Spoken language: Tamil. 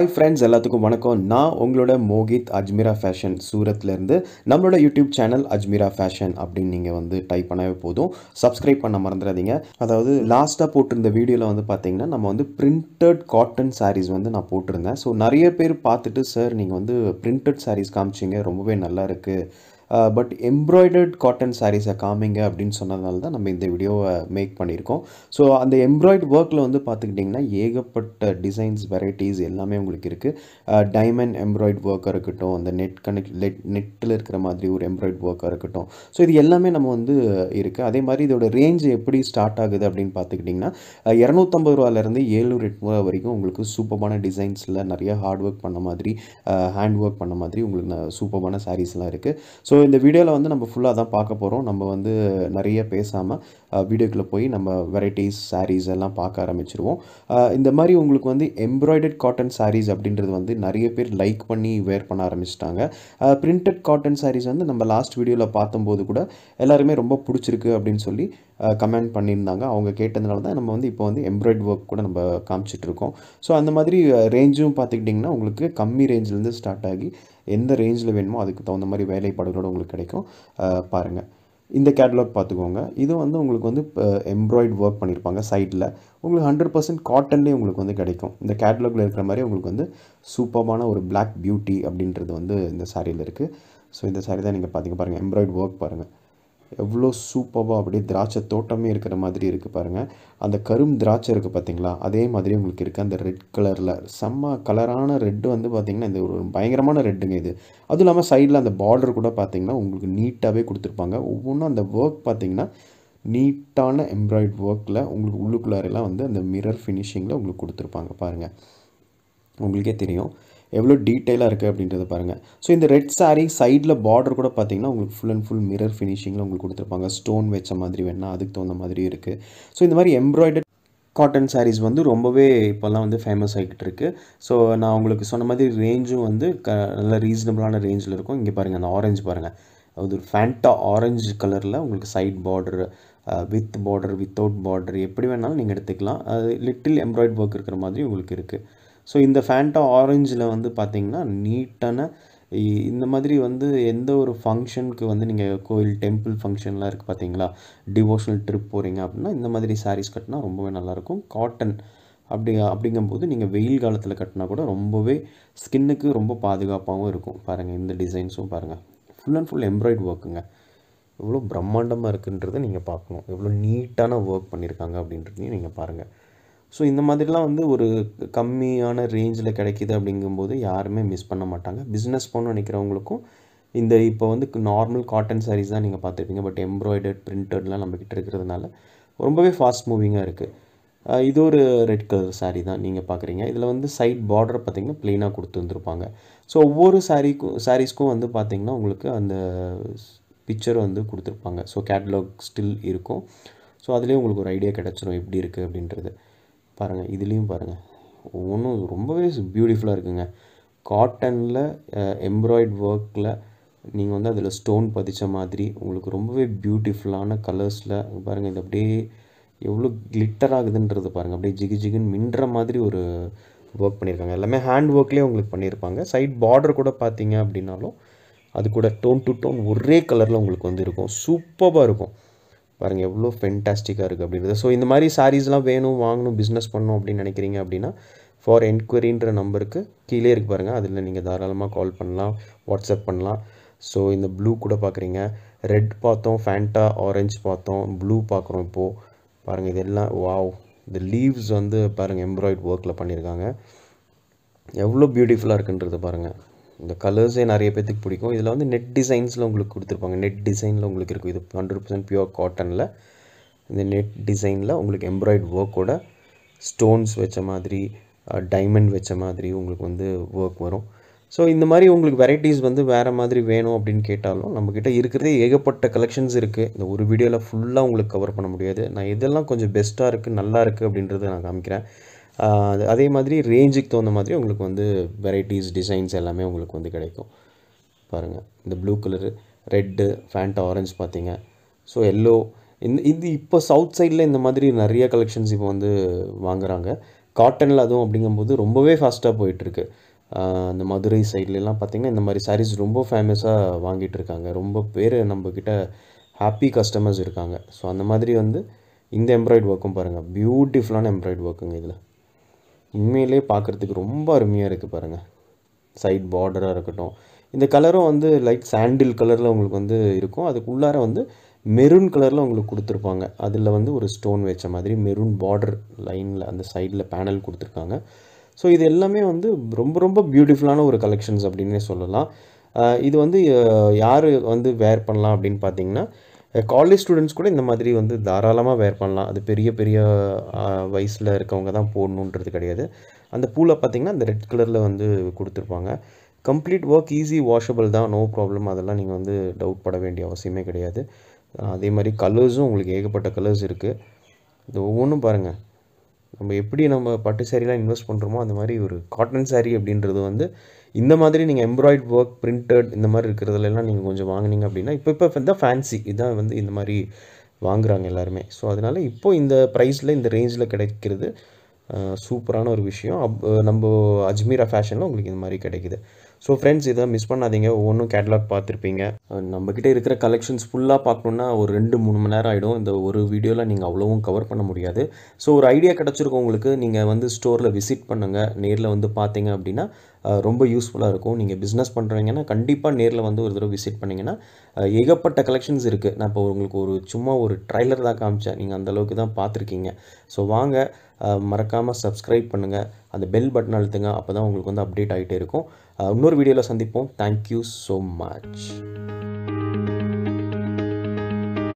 ஹாய் ஃப்ரெண்ட்ஸ் எல்லாத்துக்கும் வணக்கம் நான் உங்களோட மோகித் அஜ்மீரா ஃபேஷன் சூரத்லேருந்து நம்மளோட யூடியூப் சேனல் அஜ்மீரா ஃபேஷன் அப்படின்னு நீங்கள் வந்து டைப் பண்ணவே போதும் சப்ஸ்கிரைப் பண்ண மறந்துடாதீங்க அதாவது லாஸ்ட்டாக போட்டிருந்த வீடியோவில் வந்து பார்த்தீங்கன்னா நம்ம வந்து பிரிண்டட் காட்டன் சாரீஸ் வந்து நான் போட்டிருந்தேன் ஸோ நிறைய பேர் பார்த்துட்டு சார் நீங்கள் வந்து பிரிண்டட் சாரீஸ் காமிச்சிங்க ரொம்பவே நல்லா இருக்குது பட் எம்ப்ராய்டர்ட் காட்டன் சாரீஸை காமிங்க அப்படின்னு சொன்னதுனால தான் நம்ம இந்த வீடியோவை மேக் பண்ணியிருக்கோம் ஸோ அந்த எம்ப்ராய்ட் ஒர்க்கில் வந்து பார்த்துக்கிட்டிங்கன்னா ஏகப்பட்ட டிசைன்ஸ் வெரைட்டிஸ் எல்லாமே உங்களுக்கு இருக்குது டைமண்ட் எம்ப்ராய்ட் ஒர்க்காக இருக்கட்டும் அந்த நெட் கனெக்ட் நெட்டில் இருக்கிற மாதிரி ஒரு எம்ப்ராய்ட் ஒர்க்காக இருக்கட்டும் ஸோ இது எல்லாமே நம்ம வந்து இருக்குது அதே மாதிரி இதோட ரேஞ்ச் எப்படி ஸ்டார்ட் ஆகுது அப்படின்னு பார்த்துக்கிட்டிங்கன்னா uh, இரநூத்தம்பது ரூபாலேருந்து ஏழுநூறு எட்நூறுவா வரைக்கும் உங்களுக்கு சூப்பரான டிசைன்ஸில் நிறைய ஹார்ட் ஒர்க் பண்ண மாதிரி ஹேண்ட் uh, ஒர்க் பண்ண மாதிரி உங்களுக்கு சூப்பரான சாரீஸ்லாம் இருக்குது ஸோ ஸோ இந்த வீடியோவில் வந்து நம்ம ஃபுல்லாக தான் பார்க்க போகிறோம் நம்ம வந்து நிறைய பேசாமல் வீடியோக்குள்ளே போய் நம்ம வெரைட்டிஸ் சாரீஸ் எல்லாம் பார்க்க ஆரம்பிச்சிருவோம் இந்த மாதிரி உங்களுக்கு வந்து எம்ப்ராய்டட் காட்டன் சாரீஸ் அப்படின்றது வந்து நிறைய பேர் லைக் பண்ணி வேர் பண்ண ஆரம்பிச்சிட்டாங்க பிரிண்டட் காட்டன் சாரீஸ் வந்து நம்ம லாஸ்ட் வீடியோவில் பார்த்தும்போது கூட எல்லாருமே ரொம்ப பிடிச்சிருக்கு அப்படின்னு சொல்லி கமெண்ட் பண்ணியிருந்தாங்க அவங்க கேட்டதுனால தான் நம்ம வந்து இப்போ வந்து எம்ப்ராய்ட் ஒர்க் கூட நம்ம காமிச்சிட்ருக்கோம் ஸோ அந்த மாதிரி ரேஞ்சும் பார்த்துக்கிட்டிங்கன்னா உங்களுக்கு கம்மி ரேஞ்சிலேருந்து ஸ்டார்ட் ஆகி எந்த ரேஞ்சில் வேணுமோ அதுக்கு தகுந்த மாதிரி வேலைப்பாடுகளோடு உங்களுக்கு கிடைக்கும் பாருங்கள் இந்த கேட்லாக் பார்த்துக்கோங்க இது வந்து உங்களுக்கு வந்து எம்ப்ராய்டு ஒர்க் பண்ணியிருப்பாங்க சைடில் உங்களுக்கு ஹண்ட்ரட் பர்சன்ட் காட்டன்லேயே உங்களுக்கு வந்து கிடைக்கும் இந்த கேட்லாகில் இருக்கிற மாதிரி உங்களுக்கு வந்து சூப்பர்பான ஒரு பிளாக் பியூட்டி அப்படின்றது வந்து இந்த சாரியில் இருக்குது ஸோ இந்த சாரி தான் நீங்கள் பார்த்திங்க பாருங்கள் எம்ப்ராய்டு ஒர்க் பாருங்கள் எவ்வளோ சூப்பராக அப்படியே திராட்சை தோட்டமே இருக்கிற மாதிரி இருக்குது பாருங்கள் அந்த கரும் திராட்சை இருக்குது பார்த்தீங்களா அதே மாதிரி உங்களுக்கு இருக்குது அந்த ரெட் கலரில் செம்ம கலரான ரெட்டு வந்து பார்த்திங்கன்னா இந்த ஒரு பயங்கரமான ரெட்டுங்க இது அதுவும் இல்லாமல் சைடில் அந்த பார்டர் கூட பார்த்திங்கன்னா உங்களுக்கு நீட்டாகவே கொடுத்துருப்பாங்க ஒவ்வொன்றும் அந்த ஒர்க் பார்த்திங்கன்னா நீட்டான எம்ப்ராய்ட் ஒர்க்கில் உங்களுக்கு உள்ளுக்குள்ளாரெல்லாம் வந்து அந்த மிரர் ஃபினிஷிங்கில் உங்களுக்கு கொடுத்துருப்பாங்க பாருங்கள் உங்களுக்கே தெரியும் எவ்வளோ டீட்டெயிலாக இருக்குது அப்படின்றத பாருங்கள் ஸோ இந்த ரெட் சாரீ சைடில் பார்டர் கூட பார்த்தீங்கன்னா உங்களுக்கு ஃபுல் அண்ட் ஃபுல் மிரர் ஃபினிஷிங்கில் உங்களுக்கு கொடுத்துருப்பாங்க ஸ்டோன் வச்ச மாதிரி வேணால் அதுக்கு தகுந்த மாதிரி இருக்குது ஸோ இந்த மாதிரி எம்ப்ராய்டர் காட்டன் சாரீஸ் வந்து ரொம்பவே இப்போல்லாம் வந்து ஃபேமஸ் ஆகிட்டு இருக்குது ஸோ நான் உங்களுக்கு சொன்ன மாதிரி ரேஞ்சும் வந்து க நல்ல ரீசனபிளான ரேஞ்சில் இருக்கும் இங்கே பாருங்கள் அந்த ஆரஞ்சு பாருங்கள் அது ஒரு ஃபேண்டா ஆரஞ்சு கலரில் உங்களுக்கு side border with border without border எப்படி வேணாலும் நீங்கள் எடுத்துக்கலாம் அது லிட்டில் எம்ப்ராய்ட் ஒர்க் இருக்கிற மாதிரி உங்களுக்கு இருக்குது ஸோ இந்த ஃபேண்டா ஆரஞ்சில் வந்து பார்த்திங்கன்னா நீட்டான இந்த மாதிரி வந்து எந்த ஒரு ஃபங்க்ஷனுக்கு வந்து நீங்கள் கோயில் டெம்பிள் ஃபங்க்ஷன்லாம் இருக்குது பார்த்தீங்களா டிவோஷனல் ட்ரிப் போகிறீங்க அப்படின்னா இந்த மாதிரி சாரீஸ் கட்டினா ரொம்பவே நல்லாயிருக்கும் காட்டன் அப்படி அப்படிங்கும்போது நீங்கள் வெயில் காலத்தில் கட்டினா கூட ரொம்பவே ஸ்கின்னுக்கு ரொம்ப பாதுகாப்பாகவும் இருக்கும் பாருங்கள் இந்த டிசைன்ஸும் பாருங்கள் ஃபுல் அண்ட் ஃபுல் எம்ப்ராய்டு ஒர்க்குங்க எவ்வளோ பிரம்மாண்டமாக இருக்குன்றதை நீங்கள் பார்க்கணும் எவ்வளோ நீட்டான ஒர்க் பண்ணியிருக்காங்க அப்படின்றதையும் நீங்கள் பாருங்கள் ஸோ இந்த மாதிரிலாம் வந்து ஒரு கம்மியான ரேஞ்சில் கிடைக்கிது அப்படிங்கும்போது யாருமே மிஸ் பண்ண மாட்டாங்க பிஸ்னஸ் போகணும்னு நினைக்கிறவங்களுக்கும் இந்த இப்போ வந்து நார்மல் காட்டன் சாரீஸ் தான் நீங்கள் பார்த்துருப்பீங்க பட் எம்ப்ராய்டர்ட் பிரிண்டட்லாம் நம்மக்கிட்ட இருக்கிறதுனால ரொம்பவே ஃபாஸ்ட் மூவிங்காக இருக்குது இது ஒரு ரெட் கலர் சாரீ தான் நீங்கள் பார்க்குறீங்க இதில் வந்து சைட் பார்டர் பார்த்திங்கன்னா ப்ளெயினாக கொடுத்து வந்திருப்பாங்க ஸோ ஒவ்வொரு சாரீக்கும் சாரீஸ்க்கும் வந்து பார்த்திங்கன்னா உங்களுக்கு அந்த பிக்சர் வந்து கொடுத்துருப்பாங்க ஸோ கேட்லாக் ஸ்டில் இருக்கும் ஸோ அதுலேயே உங்களுக்கு ஒரு ஐடியா கிடச்சிரும் எப்படி இருக்குது அப்படின்றது பாருங்கள் இதுலேயும் பாருங்கள் ஒவ்வொன்றும் ரொம்பவே பியூட்டிஃபுல்லாக இருக்குங்க காட்டனில் எம்ப்ராய்ட் ஒர்க்கில் நீங்கள் வந்து அதில் ஸ்டோன் பதித்த மாதிரி உங்களுக்கு ரொம்பவே பியூட்டிஃபுல்லான கலர்ஸில் பாருங்கள் இது அப்படியே எவ்வளோ கிளிட்டர் ஆகுதுன்றது பாருங்கள் அப்படியே ஜிகு ஜிகுன்னு மின்ற மாதிரி ஒரு ஒர்க் பண்ணியிருக்காங்க எல்லாமே ஹேண்ட் ஒர்க்லேயே உங்களுக்கு பண்ணியிருப்பாங்க சைட் பார்டர் கூட பார்த்தீங்க அப்படின்னாலும் அது கூட டோன் டு டோன் ஒரே கலரில் உங்களுக்கு வந்து இருக்கும் சூப்பராக இருக்கும் பாருங்கள் எவ்வளோ ஃபென்டாஸ்டிக்காக இருக்குது அப்படின்றது ஸோ இந்த மாதிரி சாரீஸ்லாம் வேணும் வாங்கணும் பிஸ்னஸ் பண்ணணும் அப்படின்னு நினைக்கிறீங்க அப்படின்னா ஃபார் என்கொயரின்ற நம்பருக்கு கீழே இருக்குது பாருங்கள் அதில் நீங்கள் தாராளமாக கால் பண்ணலாம் வாட்ஸ்அப் பண்ணலாம் ஸோ இந்த ப்ளூ கூட பார்க்குறீங்க ரெட் பார்த்தோம் ஃபேண்டா ஆரஞ்சு பார்த்தோம் ப்ளூ பார்க்குறோம் இப்போது பாருங்கள் இதெல்லாம் வாவ் இந்த லீவ்ஸ் வந்து பாருங்கள் எம்ப்ராய்ட் ஒர்க்கில் பண்ணியிருக்காங்க எவ்வளோ பியூட்டிஃபுல்லாக இருக்குன்றது பாருங்கள் இந்த கலர்ஸே நிறைய பேத்துக்கு பிடிக்கும் இதில் வந்து நெட் டிசைன்ஸில் உங்களுக்கு கொடுத்துருப்பாங்க நெட் டிசைனில் உங்களுக்கு இருக்கும் இது ஹண்ட்ரட் பர்சன்ட் பியூர் காட்டனில் இந்த நெட் டிசைனில் உங்களுக்கு எம்ப்ராய்டு ஒர்க்கோட ஸ்டோன்ஸ் வச்ச மாதிரி டைமண்ட் வச்ச மாதிரி உங்களுக்கு வந்து ஒர்க் வரும் ஸோ இந்த மாதிரி உங்களுக்கு வெரைட்டிஸ் வந்து வேறு மாதிரி வேணும் அப்படின்னு கேட்டாலும் நம்மக்கிட்ட இருக்கிறதே ஏகப்பட்ட கலெக்ஷன்ஸ் இருக்குது இந்த ஒரு வீடியோவில் ஃபுல்லாக உங்களுக்கு கவர் பண்ண முடியாது நான் இதெல்லாம் கொஞ்சம் பெஸ்ட்டாக இருக்குது நல்லா இருக்குது அப்படின்றத நான் காமிக்கிறேன் அதே மாதிரி ரேஞ்சுக்கு தகுந்த மாதிரி உங்களுக்கு வந்து வெரைட்டிஸ் டிசைன்ஸ் எல்லாமே உங்களுக்கு வந்து கிடைக்கும் பாருங்கள் இந்த blue colour red Fanta orange பார்த்தீங்க ஸோ எல்லோ இந்த இது இப்போ சவுத் சைடில் இந்த மாதிரி நிறைய கலெக்ஷன்ஸ் இப்போ வந்து வாங்குகிறாங்க காட்டனில் அதுவும் அப்படிங்கும்போது ரொம்பவே ஃபாஸ்ட்டாக போயிட்டுருக்கு இந்த மதுரை சைட்லலாம் பார்த்திங்கன்னா இந்த மாதிரி சாரீஸ் ரொம்ப ஃபேமஸாக வாங்கிட்டு இருக்காங்க ரொம்ப பேர் நம்மக்கிட்ட ஹாப்பி கஸ்டமர்ஸ் இருக்காங்க ஸோ அந்த மாதிரி வந்து இந்த எம்ப்ராய்டு ஒர்க்கும் பாருங்கள் பியூட்டிஃபுல்லான எம்ப்ராய்டு ஒர்க்குங்க இதில் உண்மையிலே பார்க்குறதுக்கு ரொம்ப அருமையாக இருக்குது பாருங்கள் சைட் பார்டராக இருக்கட்டும் இந்த கலரும் வந்து லைட் சாண்டில் கலரில் உங்களுக்கு வந்து இருக்கும் அதுக்குள்ளார வந்து மெரூன் கலரில் உங்களுக்கு கொடுத்துருப்பாங்க அதில் வந்து ஒரு ஸ்டோன் வச்ச மாதிரி மெரூன் பார்டர் லைனில் அந்த சைடில் பேனல் கொடுத்துருக்காங்க ஸோ இது எல்லாமே வந்து ரொம்ப ரொம்ப பியூட்டிஃபுல்லான ஒரு கலெக்ஷன்ஸ் அப்படின்னே சொல்லலாம் இது வந்து யார் வந்து வேர் பண்ணலாம் அப்படின்னு பார்த்தீங்கன்னா காலேஜ் ஸ்டூடெண்ட்ஸ் கூட இந்த மாதிரி வந்து தாராளமாக வேர் பண்ணலாம் அது பெரிய பெரிய வயசில் இருக்கவங்க தான் போடணுன்றது கிடையாது அந்த பூவில் பார்த்திங்கன்னா அந்த ரெட் கலரில் வந்து கொடுத்துருப்பாங்க கம்ப்ளீட் ஒர்க் ஈஸி வாஷபிள் தான் நோ ப்ராப்ளம் அதெல்லாம் நீங்கள் வந்து டவுட் பட வேண்டிய அவசியமே கிடையாது அதே மாதிரி கலர்ஸும் உங்களுக்கு ஏகப்பட்ட கலர்ஸ் இருக்குது இது ஒவ்வொன்றும் பாருங்கள் நம்ம எப்படி நம்ம பட்டு சேரீலாம் இன்வெஸ்ட் பண்ணுறோமோ அந்த மாதிரி ஒரு காட்டன் சாரீ அப்படின்றது வந்து இந்த மாதிரி நீங்கள் எம்ப்ராய்ட் ஒர்க் பிரிண்டட் இந்த மாதிரி இருக்கிறதுலலாம் நீங்கள் கொஞ்சம் வாங்கினீங்க அப்படின்னா இப்போ இப்போ இந்த ஃபேன்சி இதான் வந்து இந்த மாதிரி வாங்குகிறாங்க எல்லாருமே ஸோ அதனால் இப்போது இந்த ப்ரைஸில் இந்த ரேஞ்சில் கிடைக்கிறது சூப்பரான ஒரு விஷயம் அப் நம்ம அஜ்மீரா ஃபேஷனில் உங்களுக்கு இந்த மாதிரி கிடைக்கிது ஸோ ஃப்ரெண்ட்ஸ் இதை மிஸ் பண்ணாதீங்க ஒவ்வொன்றும் கேட்லாக் பார்த்துருப்பீங்க நம்மக்கிட்ட இருக்கிற கலெக்ஷன்ஸ் ஃபுல்லாக பார்க்கணுன்னா ஒரு ரெண்டு மூணு மணி நேரம் ஆகிடும் இந்த ஒரு வீடியோவில் நீங்கள் அவ்வளோவும் கவர் பண்ண முடியாது ஸோ ஒரு ஐடியா கிடச்சிருக்கோம் உங்களுக்கு நீங்கள் வந்து ஸ்டோரில் விசிட் பண்ணுங்கள் நேரில் வந்து பார்த்தீங்க அப்படின்னா ரொம்ப யூஸ்ஃபுல்லாக இருக்கும் நீங்கள் பிஸ்னஸ் பண்ணுறீங்கன்னா கண்டிப்பாக நேரில் வந்து ஒரு தடவை விசிட் பண்ணிங்கன்னா ஏகப்பட்ட கலெக்ஷன்ஸ் இருக்குது நான் இப்போ உங்களுக்கு ஒரு சும்மா ஒரு ட்ரைலர் தான் காமிச்சேன் நீங்கள் அந்தளவுக்கு தான் பார்த்துருக்கீங்க ஸோ வாங்க மறக்காமல் சப்ஸ்கிரைப் பண்ணுங்கள் அந்த பெல் பட்டன் அழுத்துங்க அப்போ தான் உங்களுக்கு வந்து அப்டேட் ஆகிட்டே இருக்கும் இன்னொரு வீடியோவில் சந்திப்போம் தேங்க்யூ ஸோ மச்